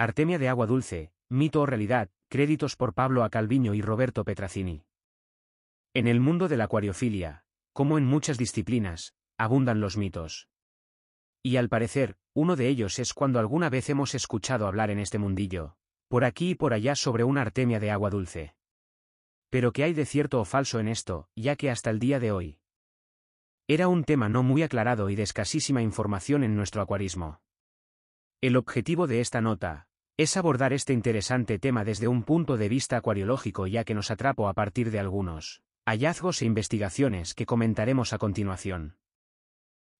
Artemia de agua dulce, mito o realidad, créditos por Pablo A. Calviño y Roberto Petracini. En el mundo de la acuariofilia, como en muchas disciplinas, abundan los mitos. Y al parecer, uno de ellos es cuando alguna vez hemos escuchado hablar en este mundillo, por aquí y por allá sobre una artemia de agua dulce. Pero ¿qué hay de cierto o falso en esto, ya que hasta el día de hoy? Era un tema no muy aclarado y de escasísima información en nuestro acuarismo. El objetivo de esta nota, es abordar este interesante tema desde un punto de vista acuariológico ya que nos atrapo a partir de algunos hallazgos e investigaciones que comentaremos a continuación.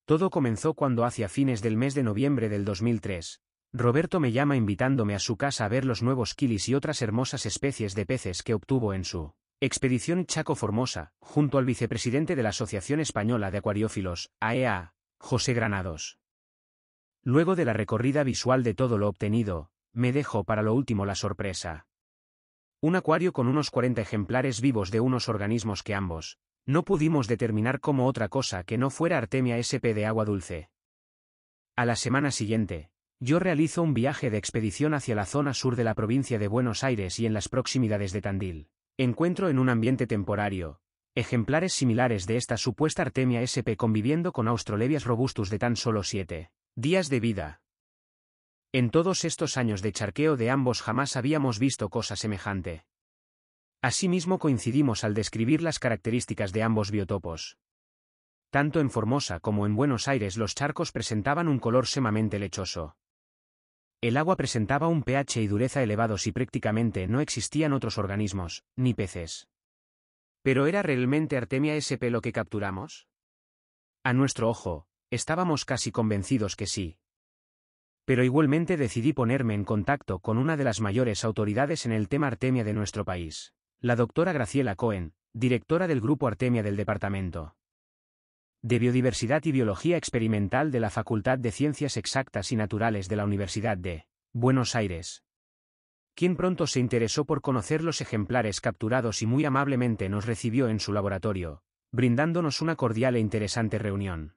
Todo comenzó cuando hacia fines del mes de noviembre del 2003, Roberto me llama invitándome a su casa a ver los nuevos kilis y otras hermosas especies de peces que obtuvo en su expedición Chaco Formosa, junto al vicepresidente de la Asociación Española de Acuariófilos, AEA, e José Granados. Luego de la recorrida visual de todo lo obtenido, me dejo para lo último la sorpresa. Un acuario con unos 40 ejemplares vivos de unos organismos que ambos, no pudimos determinar como otra cosa que no fuera Artemia SP de agua dulce. A la semana siguiente, yo realizo un viaje de expedición hacia la zona sur de la provincia de Buenos Aires y en las proximidades de Tandil. Encuentro en un ambiente temporario, ejemplares similares de esta supuesta Artemia SP conviviendo con austrolevias robustus de tan solo 7 días de vida, en todos estos años de charqueo de ambos jamás habíamos visto cosa semejante. Asimismo coincidimos al describir las características de ambos biotopos. Tanto en Formosa como en Buenos Aires los charcos presentaban un color semamente lechoso. El agua presentaba un pH y dureza elevados y prácticamente no existían otros organismos, ni peces. ¿Pero era realmente Artemia SP lo que capturamos? A nuestro ojo, estábamos casi convencidos que sí, pero igualmente decidí ponerme en contacto con una de las mayores autoridades en el tema Artemia de nuestro país, la doctora Graciela Cohen, directora del Grupo Artemia del Departamento de Biodiversidad y Biología Experimental de la Facultad de Ciencias Exactas y Naturales de la Universidad de Buenos Aires, quien pronto se interesó por conocer los ejemplares capturados y muy amablemente nos recibió en su laboratorio, brindándonos una cordial e interesante reunión.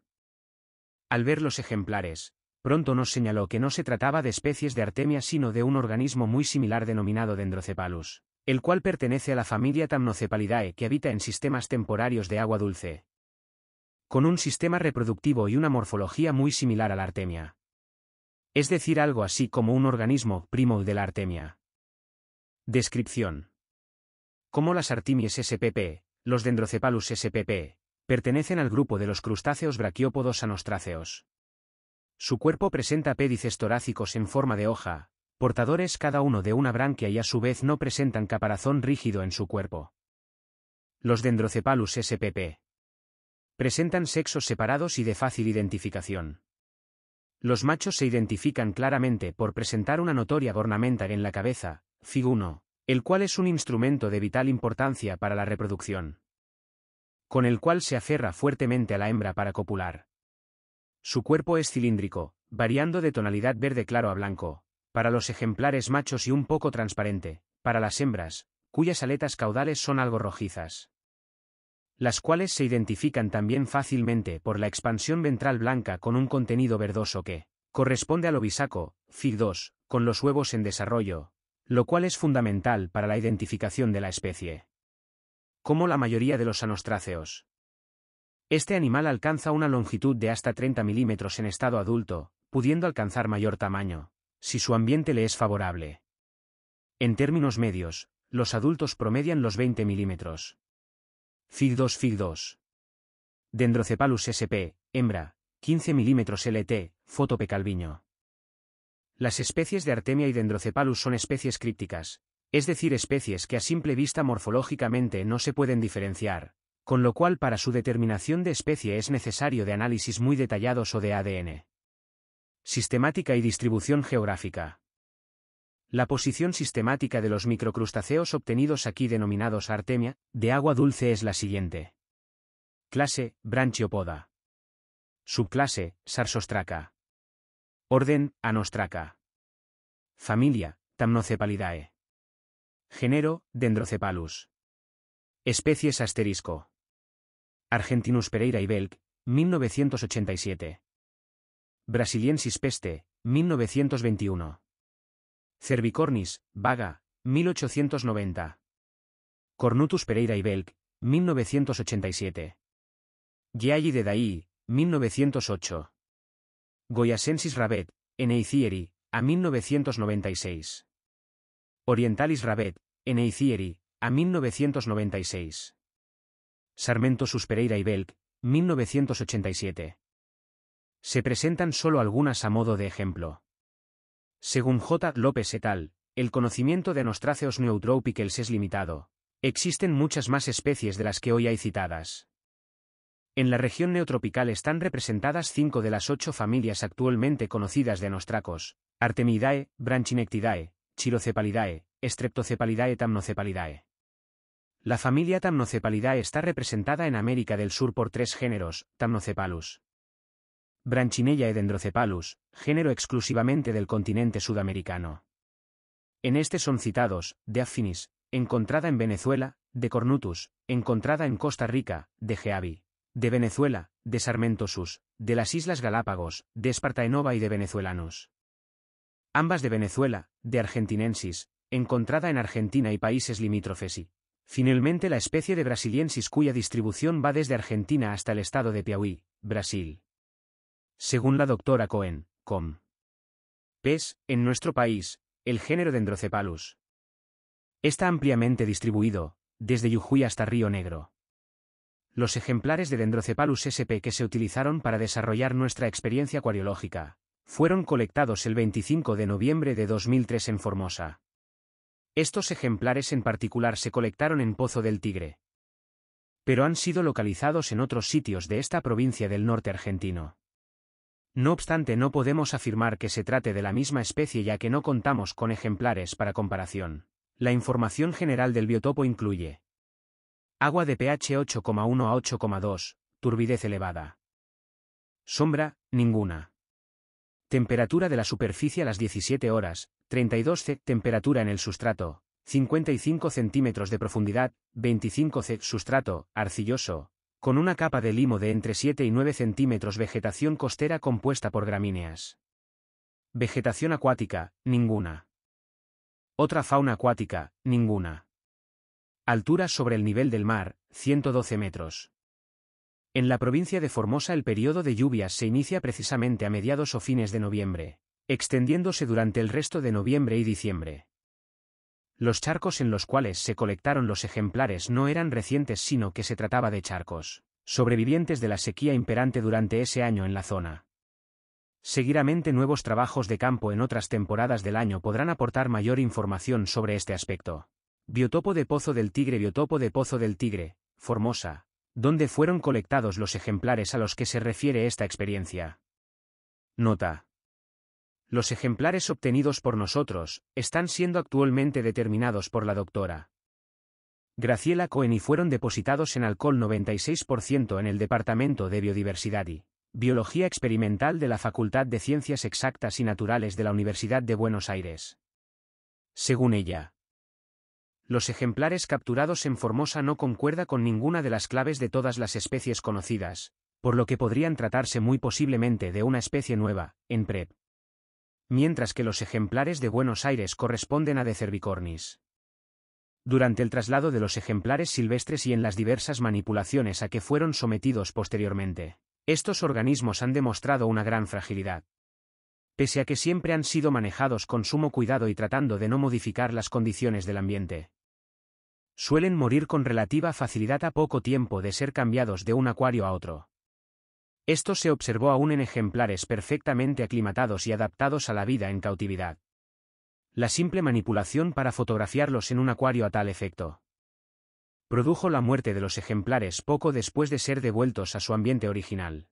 Al ver los ejemplares, pronto nos señaló que no se trataba de especies de Artemia sino de un organismo muy similar denominado Dendrocepalus, el cual pertenece a la familia Tamnocepalidae que habita en sistemas temporarios de agua dulce. Con un sistema reproductivo y una morfología muy similar a la Artemia. Es decir, algo así como un organismo primo de la Artemia. Descripción. Como las artimies spp, los Dendrocepalus spp, pertenecen al grupo de los crustáceos brachiópodos anostráceos. Su cuerpo presenta pédices torácicos en forma de hoja, portadores cada uno de una branquia y a su vez no presentan caparazón rígido en su cuerpo. Los Dendrocepalus spp. Presentan sexos separados y de fácil identificación. Los machos se identifican claramente por presentar una notoria ornamental en la cabeza, Fig el cual es un instrumento de vital importancia para la reproducción. Con el cual se aferra fuertemente a la hembra para copular. Su cuerpo es cilíndrico, variando de tonalidad verde claro a blanco, para los ejemplares machos y un poco transparente, para las hembras, cuyas aletas caudales son algo rojizas. Las cuales se identifican también fácilmente por la expansión ventral blanca con un contenido verdoso que corresponde al obisaco, FIG2, con los huevos en desarrollo, lo cual es fundamental para la identificación de la especie. Como la mayoría de los anostráceos, este animal alcanza una longitud de hasta 30 milímetros en estado adulto, pudiendo alcanzar mayor tamaño, si su ambiente le es favorable. En términos medios, los adultos promedian los 20 milímetros. Fig 2 Fig 2. Dendrocepalus sp, hembra, 15 milímetros LT, fotopecalviño. calviño. Las especies de Artemia y Dendrocepalus son especies crípticas, es decir, especies que a simple vista morfológicamente no se pueden diferenciar, con lo cual para su determinación de especie es necesario de análisis muy detallados o de ADN. Sistemática y distribución geográfica. La posición sistemática de los microcrustáceos obtenidos aquí denominados artemia, de agua dulce es la siguiente. Clase, Branchiopoda. Subclase, Sarsostraca. Orden, Anostraca. Familia, Tamnocepalidae. Género, Dendrocepalus. Especies asterisco. Argentinus Pereira y Belk, 1987. Brasiliensis Peste, 1921. Cervicornis, Vaga, 1890. Cornutus Pereira y Belk, 1987. Gialli de Daí, 1908. Goyasensis Rabet, Eneicieri, a 1996. Orientalis Rabet, Eneicieri, a 1996. Sarmento Sus Pereira y Belk, 1987. Se presentan solo algunas a modo de ejemplo. Según J. López et al., el conocimiento de Anostráceos neutropicals es limitado. Existen muchas más especies de las que hoy hay citadas. En la región neotropical están representadas cinco de las ocho familias actualmente conocidas de Anostracos, Artemidae, Branchinectidae, Chirocepalidae, Streptocepalidae y Tamnocepalidae. La familia Tamnocepalidae está representada en América del Sur por tres géneros, Tamnocepalus. Branchinella edendrocepalus, género exclusivamente del continente sudamericano. En este son citados, de Affinis, encontrada en Venezuela, de Cornutus, encontrada en Costa Rica, de Geavi, de Venezuela, de Sarmentosus, de las Islas Galápagos, de Espartaenova y de Venezuelanus. Ambas de Venezuela, de Argentinensis, encontrada en Argentina y países limítrofes y, Finalmente la especie de brasiliensis cuya distribución va desde Argentina hasta el estado de Piauí, Brasil. Según la doctora Cohen, com. PES, en nuestro país, el género Dendrocepalus. Está ampliamente distribuido, desde Yujuy hasta Río Negro. Los ejemplares de Dendrocepalus SP que se utilizaron para desarrollar nuestra experiencia acuariológica, fueron colectados el 25 de noviembre de 2003 en Formosa. Estos ejemplares en particular se colectaron en Pozo del Tigre. Pero han sido localizados en otros sitios de esta provincia del norte argentino. No obstante no podemos afirmar que se trate de la misma especie ya que no contamos con ejemplares para comparación. La información general del biotopo incluye agua de pH 8,1 a 8,2, turbidez elevada. Sombra, ninguna. Temperatura de la superficie a las 17 horas, 32 C. Temperatura en el sustrato. 55 centímetros de profundidad, 25 C. Sustrato, arcilloso. Con una capa de limo de entre 7 y 9 centímetros vegetación costera compuesta por gramíneas. Vegetación acuática, ninguna. Otra fauna acuática, ninguna. Altura sobre el nivel del mar, 112 metros. En la provincia de Formosa el periodo de lluvias se inicia precisamente a mediados o fines de noviembre, extendiéndose durante el resto de noviembre y diciembre. Los charcos en los cuales se colectaron los ejemplares no eran recientes sino que se trataba de charcos, sobrevivientes de la sequía imperante durante ese año en la zona. Seguidamente nuevos trabajos de campo en otras temporadas del año podrán aportar mayor información sobre este aspecto. Biotopo de Pozo del Tigre Biotopo de Pozo del Tigre, Formosa, donde fueron colectados los ejemplares a los que se refiere esta experiencia. Nota. Los ejemplares obtenidos por nosotros están siendo actualmente determinados por la doctora Graciela Cohen y fueron depositados en alcohol 96% en el Departamento de Biodiversidad y Biología Experimental de la Facultad de Ciencias Exactas y Naturales de la Universidad de Buenos Aires. Según ella, los ejemplares capturados en Formosa no concuerda con ninguna de las claves de todas las especies conocidas, por lo que podrían tratarse muy posiblemente de una especie nueva, en PREP mientras que los ejemplares de Buenos Aires corresponden a de cervicornis. Durante el traslado de los ejemplares silvestres y en las diversas manipulaciones a que fueron sometidos posteriormente, estos organismos han demostrado una gran fragilidad. Pese a que siempre han sido manejados con sumo cuidado y tratando de no modificar las condiciones del ambiente, suelen morir con relativa facilidad a poco tiempo de ser cambiados de un acuario a otro. Esto se observó aún en ejemplares perfectamente aclimatados y adaptados a la vida en cautividad. La simple manipulación para fotografiarlos en un acuario a tal efecto produjo la muerte de los ejemplares poco después de ser devueltos a su ambiente original.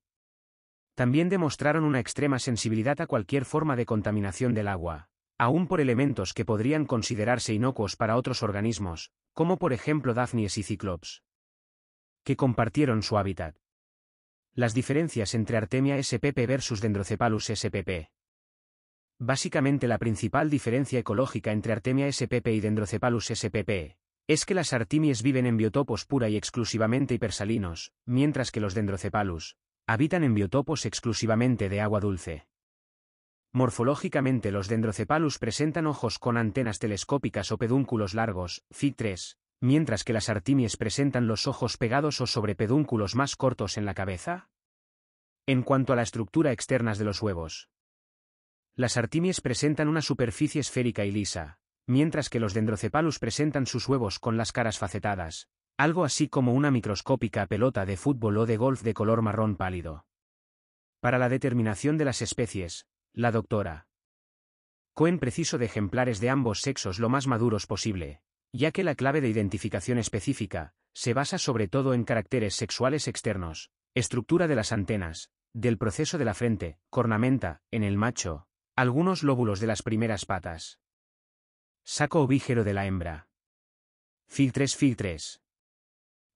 También demostraron una extrema sensibilidad a cualquier forma de contaminación del agua, aún por elementos que podrían considerarse inocuos para otros organismos, como por ejemplo dafnies y ciclops, que compartieron su hábitat. Las diferencias entre Artemia spp versus Dendrocepalus spp. Básicamente la principal diferencia ecológica entre Artemia spp y Dendrocepalus spp es que las Artemias viven en biotopos pura y exclusivamente hipersalinos, mientras que los Dendrocepalus habitan en biotopos exclusivamente de agua dulce. Morfológicamente los Dendrocepalus presentan ojos con antenas telescópicas o pedúnculos largos, (fitres). 3 mientras que las artimies presentan los ojos pegados o sobre pedúnculos más cortos en la cabeza? En cuanto a la estructura externas de los huevos, las artimies presentan una superficie esférica y lisa, mientras que los dendrocepalus presentan sus huevos con las caras facetadas, algo así como una microscópica pelota de fútbol o de golf de color marrón pálido. Para la determinación de las especies, la doctora Cohen preciso de ejemplares de ambos sexos lo más maduros posible, ya que la clave de identificación específica se basa sobre todo en caracteres sexuales externos, estructura de las antenas, del proceso de la frente, cornamenta, en el macho, algunos lóbulos de las primeras patas. Saco ovígero de la hembra. Filtres filtres.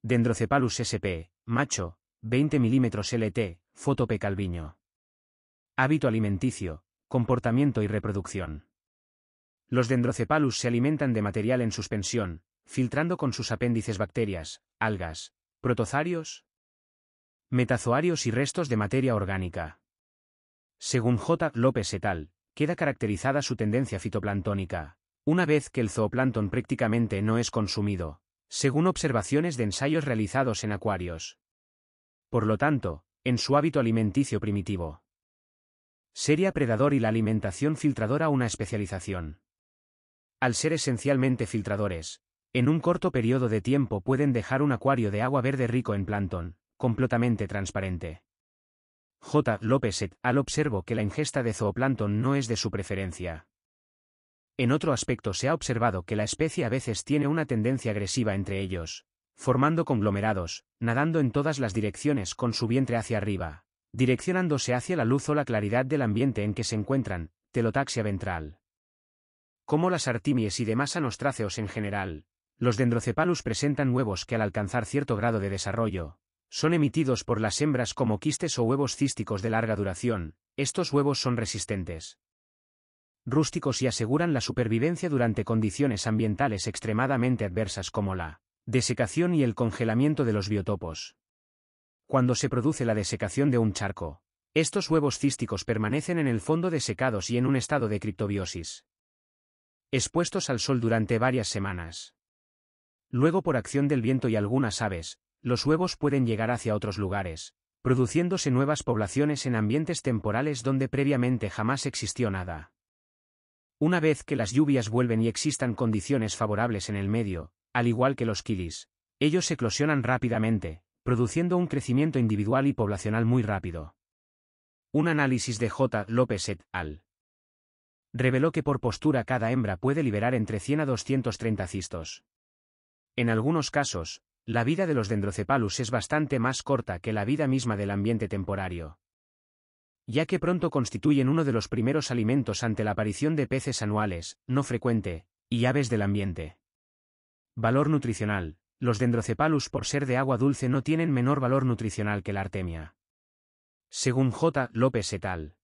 Dendrocepalus sp, macho, 20 mm LT, fotope calviño. Hábito alimenticio, comportamiento y reproducción. Los dendrocepalus se alimentan de material en suspensión, filtrando con sus apéndices bacterias, algas, protozarios, metazoarios y restos de materia orgánica. Según J. López et al., queda caracterizada su tendencia fitoplanctónica, una vez que el zooplancton prácticamente no es consumido, según observaciones de ensayos realizados en acuarios. Por lo tanto, en su hábito alimenticio primitivo. Sería predador y la alimentación filtradora una especialización al ser esencialmente filtradores, en un corto periodo de tiempo pueden dejar un acuario de agua verde rico en plancton, completamente transparente. J. López et al observo que la ingesta de zooplancton no es de su preferencia. En otro aspecto se ha observado que la especie a veces tiene una tendencia agresiva entre ellos, formando conglomerados, nadando en todas las direcciones con su vientre hacia arriba, direccionándose hacia la luz o la claridad del ambiente en que se encuentran, telotaxia ventral como las artimies y demás anostráceos en general, los dendrocepalus presentan huevos que al alcanzar cierto grado de desarrollo, son emitidos por las hembras como quistes o huevos císticos de larga duración, estos huevos son resistentes. Rústicos y aseguran la supervivencia durante condiciones ambientales extremadamente adversas como la desecación y el congelamiento de los biotopos. Cuando se produce la desecación de un charco, estos huevos císticos permanecen en el fondo desecados y en un estado de criptobiosis expuestos al sol durante varias semanas. Luego por acción del viento y algunas aves, los huevos pueden llegar hacia otros lugares, produciéndose nuevas poblaciones en ambientes temporales donde previamente jamás existió nada. Una vez que las lluvias vuelven y existan condiciones favorables en el medio, al igual que los kilis, ellos eclosionan rápidamente, produciendo un crecimiento individual y poblacional muy rápido. Un análisis de J. López et al reveló que por postura cada hembra puede liberar entre 100 a 230 cistos. En algunos casos, la vida de los dendrocepalus es bastante más corta que la vida misma del ambiente temporario. Ya que pronto constituyen uno de los primeros alimentos ante la aparición de peces anuales, no frecuente, y aves del ambiente. Valor nutricional. Los dendrocepalus por ser de agua dulce no tienen menor valor nutricional que la artemia. Según J. López et al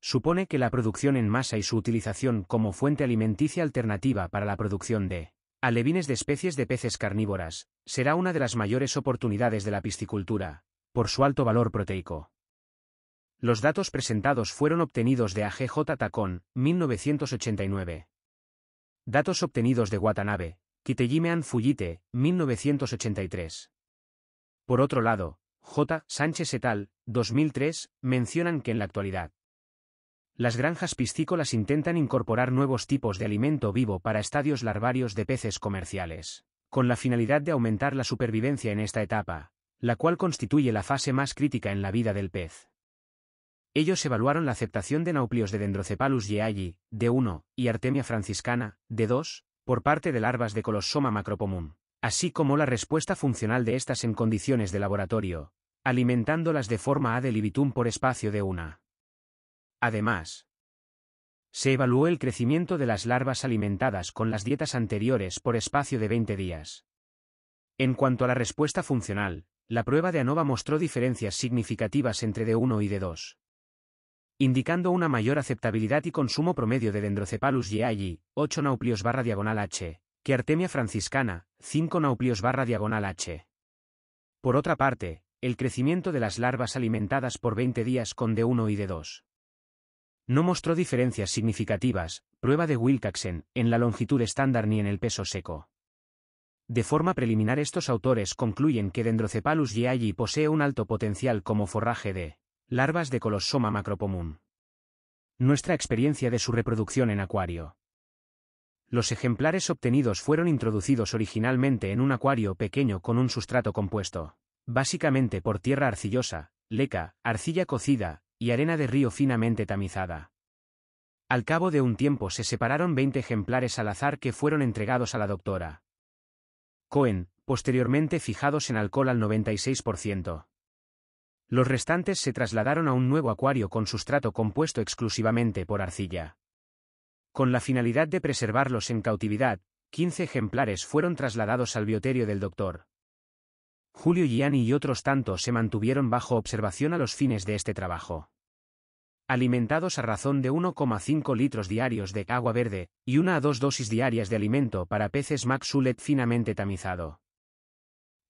supone que la producción en masa y su utilización como fuente alimenticia alternativa para la producción de alevines de especies de peces carnívoras será una de las mayores oportunidades de la piscicultura, por su alto valor proteico. Los datos presentados fueron obtenidos de AGJ Tacón, 1989. Datos obtenidos de Watanabe, Kitejimean Fuyite, 1983. Por otro lado, J. Sánchez et al. 2003 mencionan que en la actualidad, las granjas piscícolas intentan incorporar nuevos tipos de alimento vivo para estadios larvarios de peces comerciales, con la finalidad de aumentar la supervivencia en esta etapa, la cual constituye la fase más crítica en la vida del pez. Ellos evaluaron la aceptación de nauplios de Dendrocepalus yeayi, de 1, y Artemia franciscana, de 2, por parte de larvas de Colossoma macropomum, así como la respuesta funcional de estas en condiciones de laboratorio, alimentándolas de forma ad libitum por espacio de una Además, se evaluó el crecimiento de las larvas alimentadas con las dietas anteriores por espacio de 20 días. En cuanto a la respuesta funcional, la prueba de ANOVA mostró diferencias significativas entre D1 y D2, indicando una mayor aceptabilidad y consumo promedio de Dendrocephalus yeayi, 8 nauplios barra diagonal H, que Artemia franciscana, 5 nauplios barra diagonal H. Por otra parte, el crecimiento de las larvas alimentadas por 20 días con D1 y D2 no mostró diferencias significativas, prueba de Wilcoxen, en la longitud estándar ni en el peso seco. De forma preliminar estos autores concluyen que Dendrocephalus yeayi posee un alto potencial como forraje de larvas de Colossoma macropomum. Nuestra experiencia de su reproducción en acuario. Los ejemplares obtenidos fueron introducidos originalmente en un acuario pequeño con un sustrato compuesto, básicamente por tierra arcillosa, leca, arcilla cocida, y arena de río finamente tamizada. Al cabo de un tiempo se separaron 20 ejemplares al azar que fueron entregados a la doctora. Cohen, posteriormente fijados en alcohol al 96%. Los restantes se trasladaron a un nuevo acuario con sustrato compuesto exclusivamente por arcilla. Con la finalidad de preservarlos en cautividad, 15 ejemplares fueron trasladados al bioterio del doctor. Julio Gianni y otros tantos se mantuvieron bajo observación a los fines de este trabajo. Alimentados a razón de 1,5 litros diarios de agua verde, y una a dos dosis diarias de alimento para peces Maxulet finamente tamizado.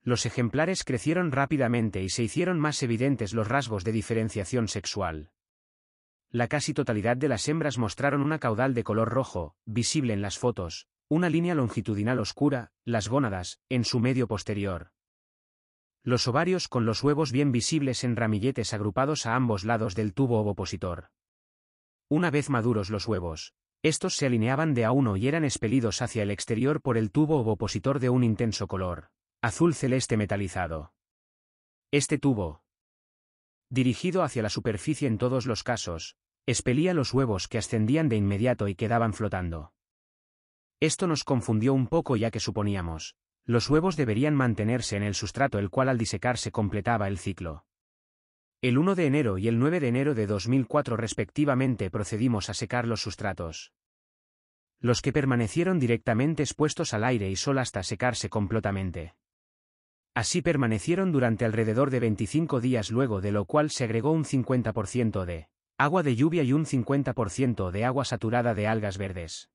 Los ejemplares crecieron rápidamente y se hicieron más evidentes los rasgos de diferenciación sexual. La casi totalidad de las hembras mostraron una caudal de color rojo, visible en las fotos, una línea longitudinal oscura, las gónadas, en su medio posterior, los ovarios con los huevos bien visibles en ramilletes agrupados a ambos lados del tubo ovopositor. Una vez maduros los huevos, estos se alineaban de a uno y eran expelidos hacia el exterior por el tubo ovopositor de un intenso color, azul celeste metalizado. Este tubo, dirigido hacia la superficie en todos los casos, expelía los huevos que ascendían de inmediato y quedaban flotando. Esto nos confundió un poco ya que suponíamos los huevos deberían mantenerse en el sustrato el cual al disecarse completaba el ciclo. El 1 de enero y el 9 de enero de 2004 respectivamente procedimos a secar los sustratos. Los que permanecieron directamente expuestos al aire y sol hasta secarse completamente. Así permanecieron durante alrededor de 25 días luego de lo cual se agregó un 50% de agua de lluvia y un 50% de agua saturada de algas verdes.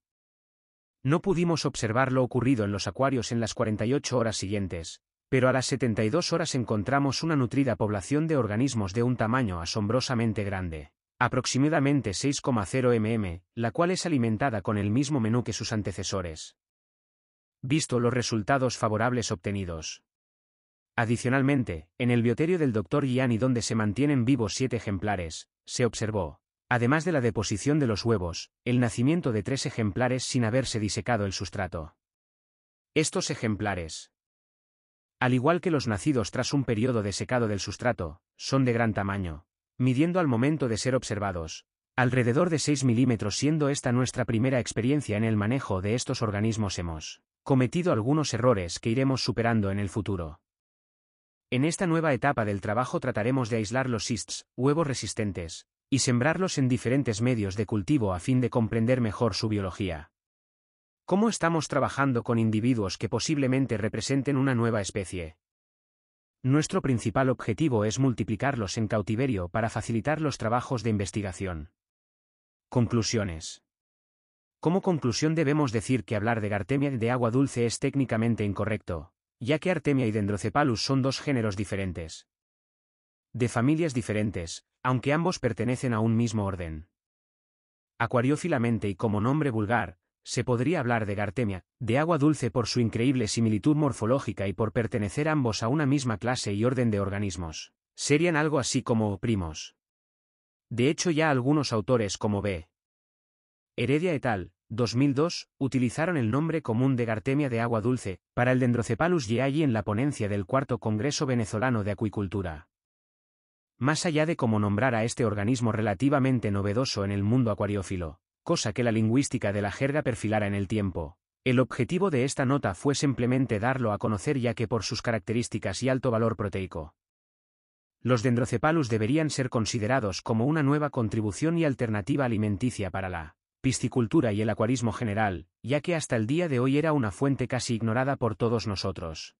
No pudimos observar lo ocurrido en los acuarios en las 48 horas siguientes, pero a las 72 horas encontramos una nutrida población de organismos de un tamaño asombrosamente grande, aproximadamente 6,0 mm, la cual es alimentada con el mismo menú que sus antecesores. Visto los resultados favorables obtenidos. Adicionalmente, en el bioterio del Dr. Gianni donde se mantienen vivos siete ejemplares, se observó, Además de la deposición de los huevos, el nacimiento de tres ejemplares sin haberse disecado el sustrato. Estos ejemplares, al igual que los nacidos tras un periodo de secado del sustrato, son de gran tamaño, midiendo al momento de ser observados, alrededor de 6 milímetros siendo esta nuestra primera experiencia en el manejo de estos organismos hemos cometido algunos errores que iremos superando en el futuro. En esta nueva etapa del trabajo trataremos de aislar los cysts, huevos resistentes, y sembrarlos en diferentes medios de cultivo a fin de comprender mejor su biología. ¿Cómo estamos trabajando con individuos que posiblemente representen una nueva especie? Nuestro principal objetivo es multiplicarlos en cautiverio para facilitar los trabajos de investigación. Conclusiones. Como conclusión debemos decir que hablar de Artemia de agua dulce es técnicamente incorrecto, ya que Artemia y Dendrocepalus son dos géneros diferentes. De familias diferentes, aunque ambos pertenecen a un mismo orden. Acuariofilamente y como nombre vulgar, se podría hablar de Gartemia, de agua dulce por su increíble similitud morfológica y por pertenecer ambos a una misma clase y orden de organismos. Serían algo así como primos. De hecho ya algunos autores como B. Heredia et al. 2002, utilizaron el nombre común de Gartemia de agua dulce para el Dendrocepalus yeayi en la ponencia del Cuarto Congreso Venezolano de Acuicultura. Más allá de cómo nombrar a este organismo relativamente novedoso en el mundo acuariófilo, cosa que la lingüística de la jerga perfilara en el tiempo, el objetivo de esta nota fue simplemente darlo a conocer ya que por sus características y alto valor proteico. Los dendrocepalus deberían ser considerados como una nueva contribución y alternativa alimenticia para la piscicultura y el acuarismo general, ya que hasta el día de hoy era una fuente casi ignorada por todos nosotros.